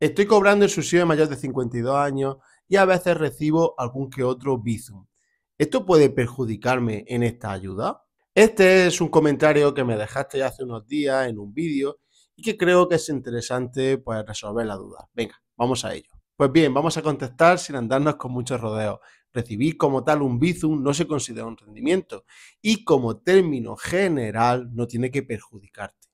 Estoy cobrando el subsidio de mayor de 52 años y a veces recibo algún que otro bizum. ¿Esto puede perjudicarme en esta ayuda? Este es un comentario que me dejaste hace unos días en un vídeo y que creo que es interesante pues, resolver la duda. Venga, vamos a ello. Pues bien, vamos a contestar sin andarnos con muchos rodeos. Recibir como tal un bizum no se considera un rendimiento y como término general no tiene que perjudicarte.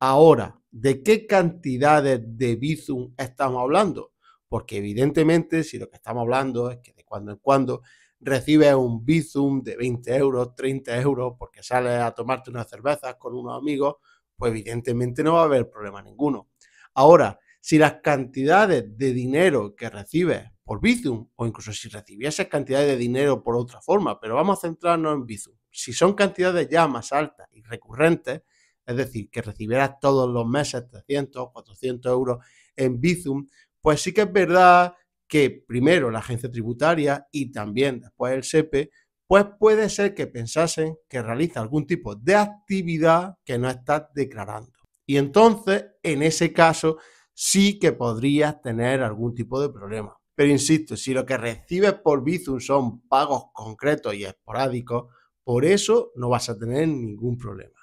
Ahora, de qué cantidades de Bizum estamos hablando. Porque evidentemente, si lo que estamos hablando es que de cuando en cuando recibes un Bizum de 20 euros, 30 euros, porque sales a tomarte unas cervezas con unos amigos, pues evidentemente no va a haber problema ninguno. Ahora, si las cantidades de dinero que recibes por Bizum, o incluso si recibieses cantidades de dinero por otra forma, pero vamos a centrarnos en Bizum, si son cantidades ya más altas y recurrentes, es decir, que recibirás todos los meses 300, 400 euros en Bizum, pues sí que es verdad que primero la agencia tributaria y también después el SEPE, pues puede ser que pensasen que realiza algún tipo de actividad que no estás declarando. Y entonces, en ese caso, sí que podrías tener algún tipo de problema. Pero insisto, si lo que recibes por Bizum son pagos concretos y esporádicos, por eso no vas a tener ningún problema.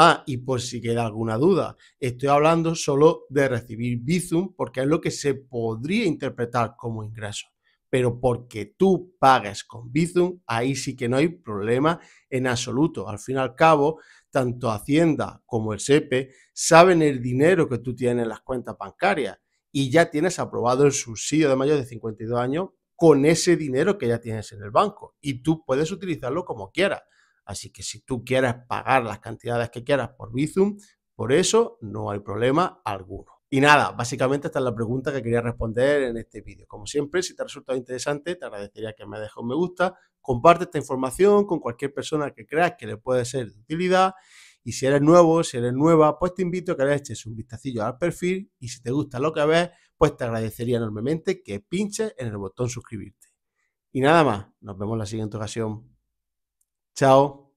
Ah, y por si queda alguna duda, estoy hablando solo de recibir Bizum porque es lo que se podría interpretar como ingreso. Pero porque tú pagas con Bizum, ahí sí que no hay problema en absoluto. Al fin y al cabo, tanto Hacienda como el SEPE saben el dinero que tú tienes en las cuentas bancarias y ya tienes aprobado el subsidio de mayor de 52 años con ese dinero que ya tienes en el banco y tú puedes utilizarlo como quieras. Así que si tú quieres pagar las cantidades que quieras por Bizum, por eso no hay problema alguno. Y nada, básicamente esta es la pregunta que quería responder en este vídeo. Como siempre, si te ha resultado interesante, te agradecería que me dejes un me gusta, comparte esta información con cualquier persona que creas que le puede ser de utilidad. Y si eres nuevo, si eres nueva, pues te invito a que le eches un vistacillo al perfil y si te gusta lo que ves, pues te agradecería enormemente que pinches en el botón suscribirte. Y nada más, nos vemos en la siguiente ocasión. Chao.